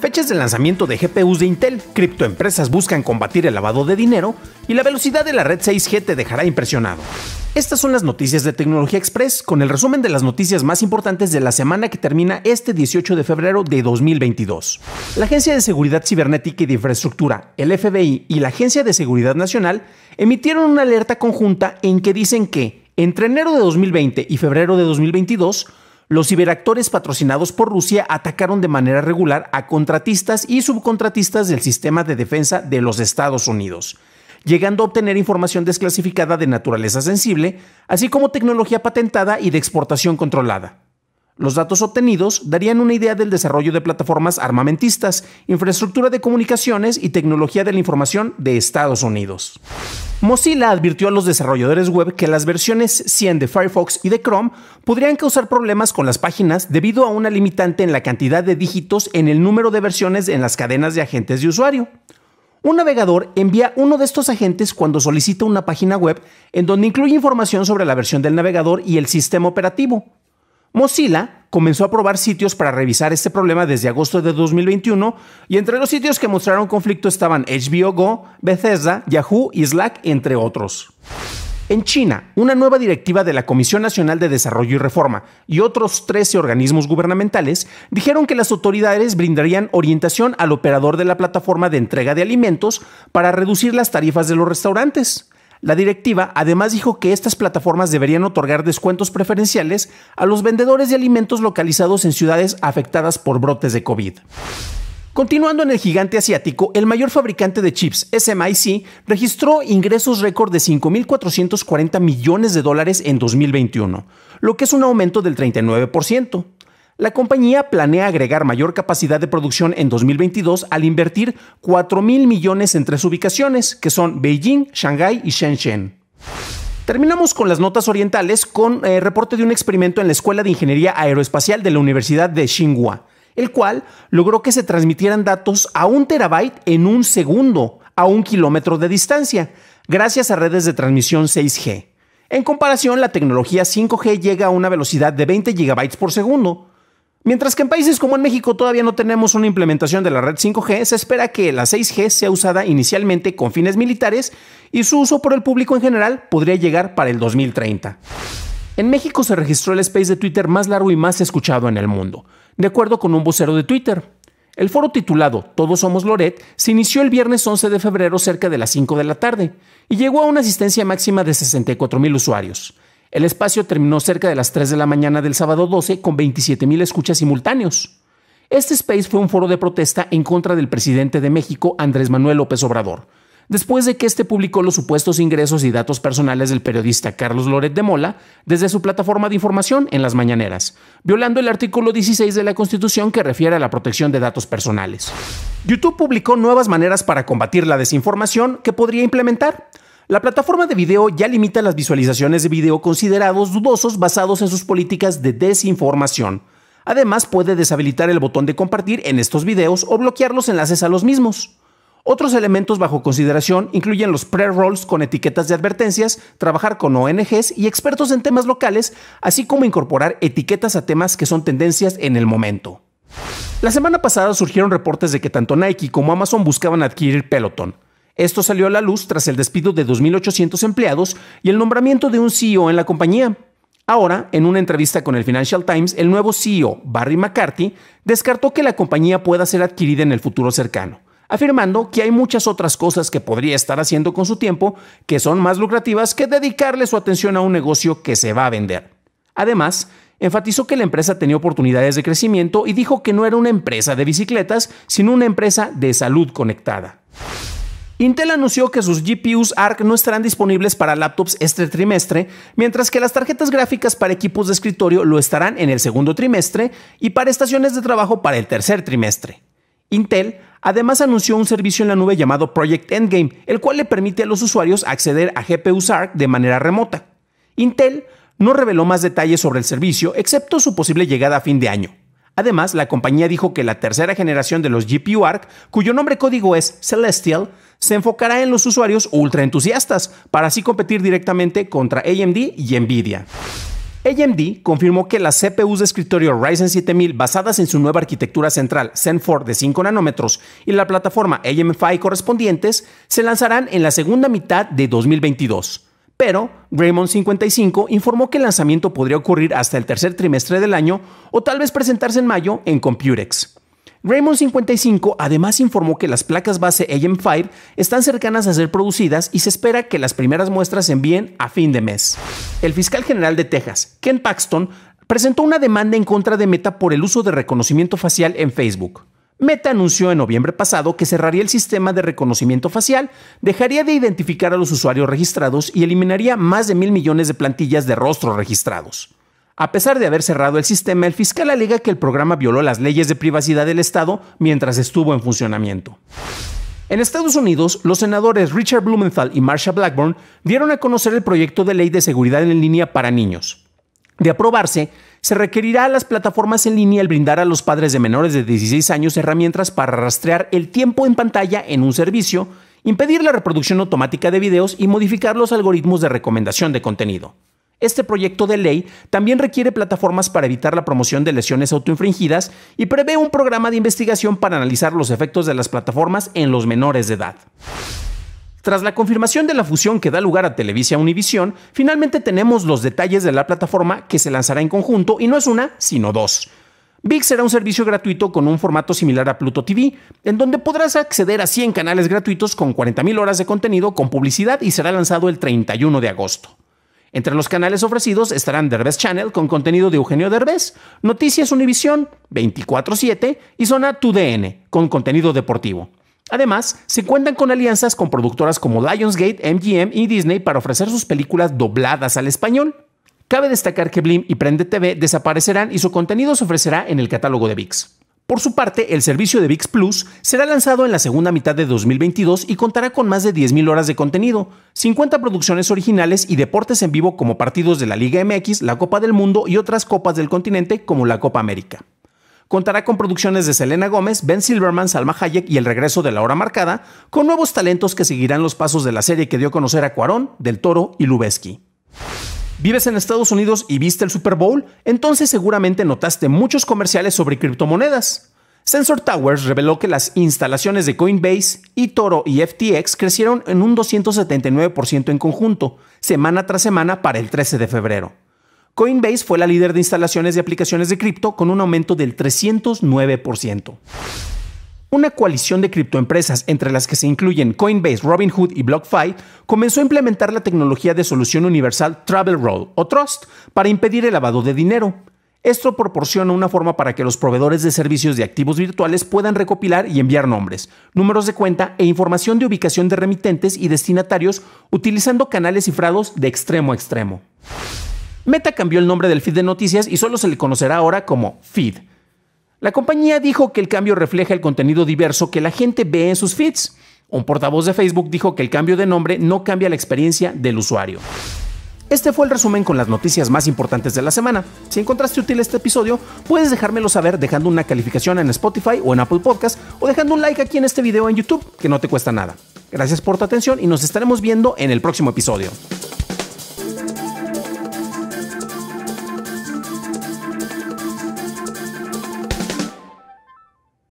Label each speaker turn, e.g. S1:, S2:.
S1: Fechas de lanzamiento de GPUs de Intel, criptoempresas buscan combatir el lavado de dinero y la velocidad de la red 6G te dejará impresionado. Estas son las noticias de Tecnología Express con el resumen de las noticias más importantes de la semana que termina este 18 de febrero de 2022. La Agencia de Seguridad Cibernética y de Infraestructura, el FBI y la Agencia de Seguridad Nacional emitieron una alerta conjunta en que dicen que entre enero de 2020 y febrero de 2022 los ciberactores patrocinados por Rusia atacaron de manera regular a contratistas y subcontratistas del sistema de defensa de los Estados Unidos, llegando a obtener información desclasificada de naturaleza sensible, así como tecnología patentada y de exportación controlada. Los datos obtenidos darían una idea del desarrollo de plataformas armamentistas, infraestructura de comunicaciones y tecnología de la información de Estados Unidos. Mozilla advirtió a los desarrolladores web que las versiones 100 de Firefox y de Chrome podrían causar problemas con las páginas debido a una limitante en la cantidad de dígitos en el número de versiones en las cadenas de agentes de usuario. Un navegador envía uno de estos agentes cuando solicita una página web en donde incluye información sobre la versión del navegador y el sistema operativo, Mozilla comenzó a probar sitios para revisar este problema desde agosto de 2021 y entre los sitios que mostraron conflicto estaban HBO Go, Bethesda, Yahoo y Slack, entre otros. En China, una nueva directiva de la Comisión Nacional de Desarrollo y Reforma y otros 13 organismos gubernamentales dijeron que las autoridades brindarían orientación al operador de la plataforma de entrega de alimentos para reducir las tarifas de los restaurantes. La directiva además dijo que estas plataformas deberían otorgar descuentos preferenciales a los vendedores de alimentos localizados en ciudades afectadas por brotes de COVID. Continuando en el gigante asiático, el mayor fabricante de chips, SMIC, registró ingresos récord de 5.440 millones de dólares en 2021, lo que es un aumento del 39%. La compañía planea agregar mayor capacidad de producción en 2022 al invertir 4 mil millones en tres ubicaciones, que son Beijing, Shanghai y Shenzhen. Terminamos con las notas orientales con el eh, reporte de un experimento en la Escuela de Ingeniería Aeroespacial de la Universidad de Tsinghua, el cual logró que se transmitieran datos a un terabyte en un segundo a un kilómetro de distancia, gracias a redes de transmisión 6G. En comparación, la tecnología 5G llega a una velocidad de 20 gigabytes por segundo, Mientras que en países como en México todavía no tenemos una implementación de la red 5G, se espera que la 6G sea usada inicialmente con fines militares y su uso por el público en general podría llegar para el 2030. En México se registró el space de Twitter más largo y más escuchado en el mundo, de acuerdo con un vocero de Twitter. El foro titulado Todos somos Loret se inició el viernes 11 de febrero cerca de las 5 de la tarde y llegó a una asistencia máxima de 64 mil usuarios. El espacio terminó cerca de las 3 de la mañana del sábado 12 con 27.000 escuchas simultáneos. Este space fue un foro de protesta en contra del presidente de México, Andrés Manuel López Obrador, después de que este publicó los supuestos ingresos y datos personales del periodista Carlos Loret de Mola desde su plataforma de información en las mañaneras, violando el artículo 16 de la Constitución que refiere a la protección de datos personales. YouTube publicó nuevas maneras para combatir la desinformación que podría implementar la plataforma de video ya limita las visualizaciones de video considerados dudosos basados en sus políticas de desinformación. Además, puede deshabilitar el botón de compartir en estos videos o bloquear los enlaces a los mismos. Otros elementos bajo consideración incluyen los pre-rolls con etiquetas de advertencias, trabajar con ONGs y expertos en temas locales, así como incorporar etiquetas a temas que son tendencias en el momento. La semana pasada surgieron reportes de que tanto Nike como Amazon buscaban adquirir Peloton. Esto salió a la luz tras el despido de 2.800 empleados y el nombramiento de un CEO en la compañía. Ahora, en una entrevista con el Financial Times, el nuevo CEO, Barry McCarthy, descartó que la compañía pueda ser adquirida en el futuro cercano, afirmando que hay muchas otras cosas que podría estar haciendo con su tiempo que son más lucrativas que dedicarle su atención a un negocio que se va a vender. Además, enfatizó que la empresa tenía oportunidades de crecimiento y dijo que no era una empresa de bicicletas, sino una empresa de salud conectada. Intel anunció que sus GPUs ARC no estarán disponibles para laptops este trimestre, mientras que las tarjetas gráficas para equipos de escritorio lo estarán en el segundo trimestre y para estaciones de trabajo para el tercer trimestre. Intel además anunció un servicio en la nube llamado Project Endgame, el cual le permite a los usuarios acceder a GPUs ARC de manera remota. Intel no reveló más detalles sobre el servicio, excepto su posible llegada a fin de año. Además, la compañía dijo que la tercera generación de los GPU ARC, cuyo nombre código es Celestial, se enfocará en los usuarios ultra entusiastas para así competir directamente contra AMD y Nvidia. AMD confirmó que las CPUs de escritorio Ryzen 7000 basadas en su nueva arquitectura central Zen 4 de 5 nanómetros y la plataforma AM5 correspondientes se lanzarán en la segunda mitad de 2022. Pero Raymond 55 informó que el lanzamiento podría ocurrir hasta el tercer trimestre del año o tal vez presentarse en mayo en Computex. Raymond 55 además informó que las placas base AM5 están cercanas a ser producidas y se espera que las primeras muestras se envíen a fin de mes. El fiscal general de Texas, Ken Paxton, presentó una demanda en contra de Meta por el uso de reconocimiento facial en Facebook. Meta anunció en noviembre pasado que cerraría el sistema de reconocimiento facial, dejaría de identificar a los usuarios registrados y eliminaría más de mil millones de plantillas de rostros registrados. A pesar de haber cerrado el sistema, el fiscal alega que el programa violó las leyes de privacidad del Estado mientras estuvo en funcionamiento. En Estados Unidos, los senadores Richard Blumenthal y Marsha Blackburn dieron a conocer el proyecto de ley de seguridad en línea para niños. De aprobarse, se requerirá a las plataformas en línea el brindar a los padres de menores de 16 años herramientas para rastrear el tiempo en pantalla en un servicio, impedir la reproducción automática de videos y modificar los algoritmos de recomendación de contenido. Este proyecto de ley también requiere plataformas para evitar la promoción de lesiones autoinfringidas y prevé un programa de investigación para analizar los efectos de las plataformas en los menores de edad. Tras la confirmación de la fusión que da lugar a Televisa Univision, finalmente tenemos los detalles de la plataforma que se lanzará en conjunto y no es una, sino dos. VIX será un servicio gratuito con un formato similar a Pluto TV, en donde podrás acceder a 100 canales gratuitos con 40.000 horas de contenido con publicidad y será lanzado el 31 de agosto. Entre los canales ofrecidos estarán Derbez Channel con contenido de Eugenio Derbez, Noticias Univisión 24-7 y Zona 2DN, con contenido deportivo. Además, se cuentan con alianzas con productoras como Lionsgate, MGM y Disney para ofrecer sus películas dobladas al español. Cabe destacar que Blim y Prende TV desaparecerán y su contenido se ofrecerá en el catálogo de VIX. Por su parte, el servicio de VIX Plus será lanzado en la segunda mitad de 2022 y contará con más de 10.000 horas de contenido, 50 producciones originales y deportes en vivo como partidos de la Liga MX, la Copa del Mundo y otras copas del continente como la Copa América. Contará con producciones de Selena Gómez, Ben Silverman, Salma Hayek y El regreso de la hora marcada, con nuevos talentos que seguirán los pasos de la serie que dio a conocer a Cuarón, Del Toro y Lubeski. ¿Vives en Estados Unidos y viste el Super Bowl? Entonces seguramente notaste muchos comerciales sobre criptomonedas. Sensor Towers reveló que las instalaciones de Coinbase, eToro y FTX crecieron en un 279% en conjunto, semana tras semana para el 13 de febrero. Coinbase fue la líder de instalaciones de aplicaciones de cripto con un aumento del 309%. Una coalición de criptoempresas, entre las que se incluyen Coinbase, Robinhood y BlockFi, comenzó a implementar la tecnología de solución universal Travel Roll o Trust para impedir el lavado de dinero. Esto proporciona una forma para que los proveedores de servicios de activos virtuales puedan recopilar y enviar nombres, números de cuenta e información de ubicación de remitentes y destinatarios utilizando canales cifrados de extremo a extremo. Meta cambió el nombre del feed de noticias y solo se le conocerá ahora como Feed la compañía dijo que el cambio refleja el contenido diverso que la gente ve en sus feeds. Un portavoz de Facebook dijo que el cambio de nombre no cambia la experiencia del usuario. Este fue el resumen con las noticias más importantes de la semana. Si encontraste útil este episodio, puedes dejármelo saber dejando una calificación en Spotify o en Apple Podcast o dejando un like aquí en este video en YouTube, que no te cuesta nada. Gracias por tu atención y nos estaremos viendo en el próximo episodio.